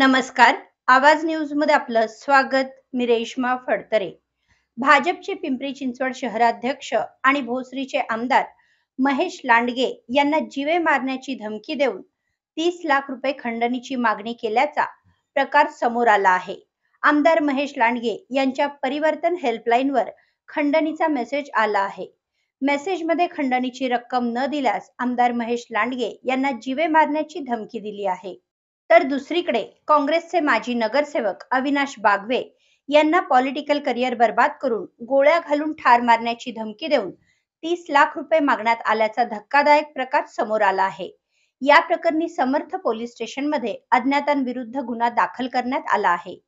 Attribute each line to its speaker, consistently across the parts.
Speaker 1: नमस्कार आवाज न्यूज मध्ये आपलं स्वागत मी रेश्मा फडतरे भाजपचे पिंपरी चिंचवड शहराध्यक्ष आणि भोसरीचे आमदार महेश लांडगे यांना जीवे मारण्याची धमकी देऊन तीस लाख रुपये खंडणीची मागणी केल्याचा प्रकार समोर आला आहे आमदार महेश लांडगे यांच्या परिवर्तन हेल्पलाईनवर खंडणीचा मेसेज आला आहे मेसेजमध्ये खंडणीची रक्कम न दिल्यास आमदार महेश लांडगे यांना जीवे मारण्याची धमकी दिली आहे तर दुसरीकडे काँग्रेसचे माजी नगरसेवक अविनाश बागवे यांना पॉलिटिकल करिअर बर्बाद करून गोळ्या घालून ठार मारण्याची धमकी देऊन तीस लाख रुपये मागण्यात आल्याचा धक्कादायक प्रकार समोर आला आहे या प्रकरणी समर्थ पोलीस स्टेशनमध्ये अज्ञातांविरुद्ध गुन्हा दाखल करण्यात आला आहे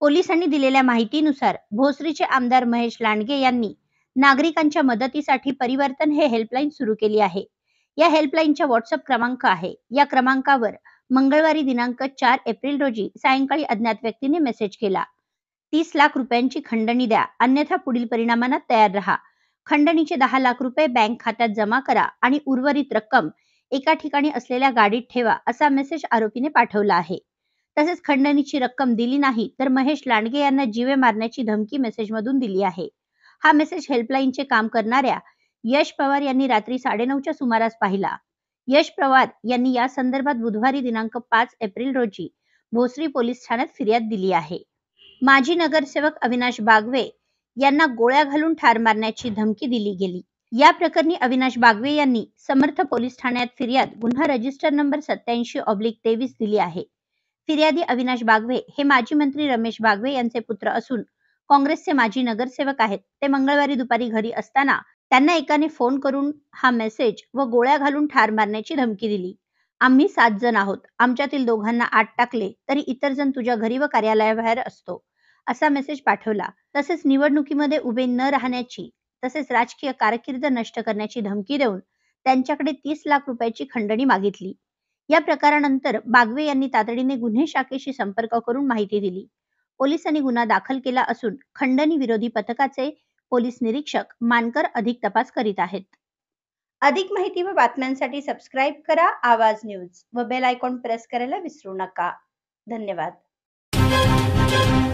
Speaker 1: पोलिसांनी दिलेल्या माहितीनुसार भोसरीचे आमदार महेश लांडगे यांनी नागरिकांच्या मदतीसाठी परिवर्तन हे हेल्पलाईन सुरू केली आहे या हेल्पलाईनचा व्हॉट्सअप क्रमांक आहे या क्रमांकावर मंगळवारी दिनांक चार एप्रिल रोजी सायंकाळी अज्ञात व्यक्तीने मेसेज केला तीस लाख रुपयांची खंडणी द्या अन्यथा पुढील परिणामांना तयार राहा खंडणीचे दहा लाख रुपये बँक खात्यात जमा करा आणि उर्वरित रक्कम एका ठिकाणी असलेल्या गाडीत ठेवा असा मेसेज आरोपीने पाठवला आहे तसेच खंडणीची रक्कम दिली नाही तर महेश लांडगे यांना जीवे मारण्याची धमकी मेसेजमधून दिली आहे हा मेसेज हेल्पलाईनचे काम करणाऱ्या यश पवार यांनी रात्री साडेनऊच्या सुमारास पाहिला यश पवार यांनी या संदर्भात बुधवारी दिनांक पाच एप्रिल रोजी भोसरी पोलीस ठाण्यात फिर्याद दिली आहे माजी नगरसेवक अविनाश बागवे यांना गोळ्या घालून ठार मारण्याची धमकी दिली गेली या प्रकरणी अविनाश बागवे यांनी समर्थ पोलीस ठाण्यात फिर्याद गुन्हा रजिस्टर नंबर सत्याऐंशी ऑब्लिक तेवीस दिली आहे फिर्यादी अविनाश बागवे हे माजी मंत्री रमेश बागवे यांचे पुत्र असून काँग्रेसचे माजी नगरसेवक आहेत ते मंगळवारी दुपारी घरी असताना त्यांना एकाने फोन करून हा मेसेज व गोळ्या घालून ठार मारण्याची धमकी दिली आम्ही सात जण आहोत आमच्यातील दोघांना आत टाकले तरी इतर जण तुझ्या घरी व कार्यालयाबाहेर असतो असा मेसेज पाठवला तसेच निवडणुकीमध्ये उभे न राहण्याची तसेच राजकीय कारकीर्द नष्ट करण्याची धमकी देऊन त्यांच्याकडे तीस लाख रुपयाची खंडणी मागितली या प्रकारानंतर बागवे यांनी तातडीने गुन्हे शाखेशी संपर्क करून माहिती दिली पोलिसांनी गुन्हा दाखल केला असून खंडणी विरोधी पथकाचे पोलीस निरीक्षक मानकर अधिक तपास करीत आहेत अधिक माहिती व बातम्यांसाठी सबस्क्राईब करा आवाज न्यूज व बेल आयकॉन प्रेस करायला विसरू नका धन्यवाद